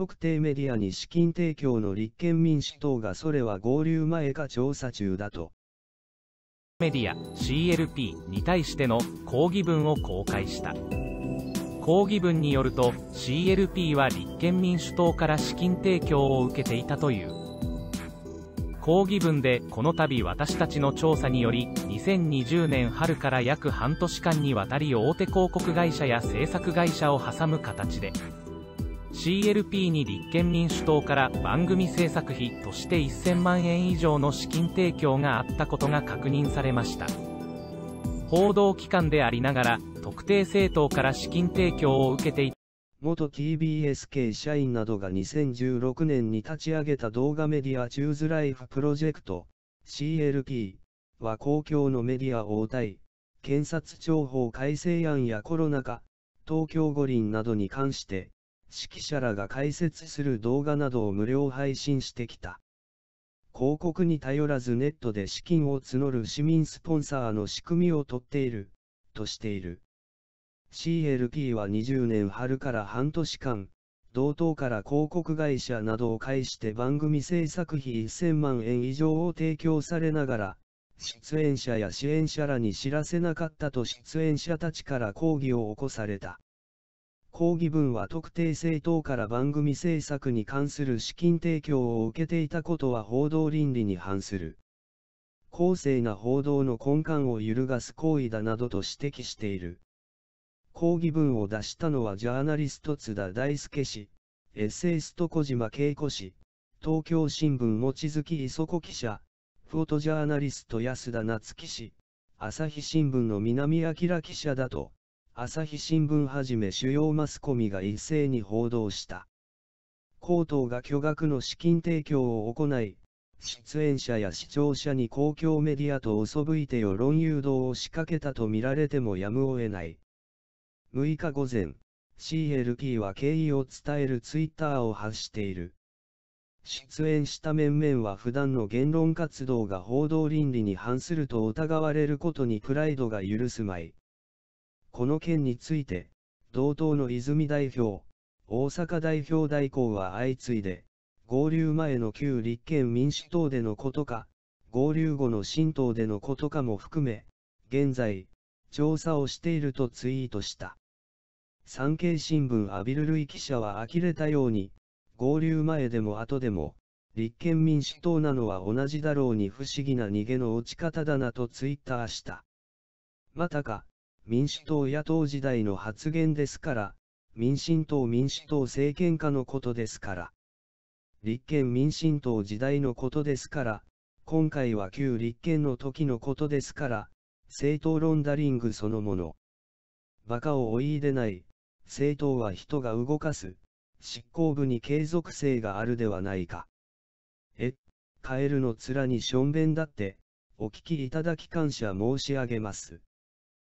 特定メディアに資金提供の立憲民主党がそれは合流前か調査中だと。メディア CLP に対しての抗議文を公開した抗議文によると CLP は立憲民主党から資金提供を受けていたという抗議文でこの度私たちの調査により2020年春から約半年間にわたり大手広告会社や制作会社を挟む形で CLP に立憲民主党から番組制作費として1000万円以上の資金提供があったことが確認されました報道機関でありながら特定政党から資金提供を受けていた元 t b s 系社員などが2016年に立ち上げた動画メディアチューズライフプロジェクト CLP は公共のメディア応対検察庁法改正案やコロナ禍東京五輪などに関して指揮者らが解説する動画などを無料配信してきた。広告に頼らずネットで資金を募る市民スポンサーの仕組みをとっている、としている。CLP は20年春から半年間、同等から広告会社などを介して番組制作費1000万円以上を提供されながら、出演者や支援者らに知らせなかったと出演者たちから抗議を起こされた。抗議文は特定政党から番組制作に関する資金提供を受けていたことは報道倫理に反する。公正な報道の根幹を揺るがす行為だなどと指摘している。抗議文を出したのはジャーナリスト津田大輔氏、エッセイスト小島恵子氏、東京新聞望月磯子記者、フォトジャーナリスト安田夏樹氏、朝日新聞の南明記者だと。朝日新聞はじめ主要マスコミが一斉に報道した。江東が巨額の資金提供を行い、出演者や視聴者に公共メディアと嘘ぶいて世論誘導を仕掛けたと見られてもやむを得ない。6日午前、CLP は敬意を伝えるツイッターを発している。出演した面々は普段の言論活動が報道倫理に反すると疑われることにプライドが許すまい。この件について、同党の泉代表、大阪代表代行は相次いで、合流前の旧立憲民主党でのことか、合流後の新党でのことかも含め、現在、調査をしているとツイートした。産経新聞アビル類記者は呆れたように、合流前でも後でも、立憲民主党なのは同じだろうに不思議な逃げの落ち方だなとツイッターした。またか、民主党野党時代の発言ですから、民進党民主党政権下のことですから。立憲民進党時代のことですから、今回は旧立憲の時のことですから、政党ロンダリングそのもの。馬鹿を追い出ない、政党は人が動かす、執行部に継続性があるではないか。え、カエルの面にしょんべんだって、お聞きいただき感謝申し上げます。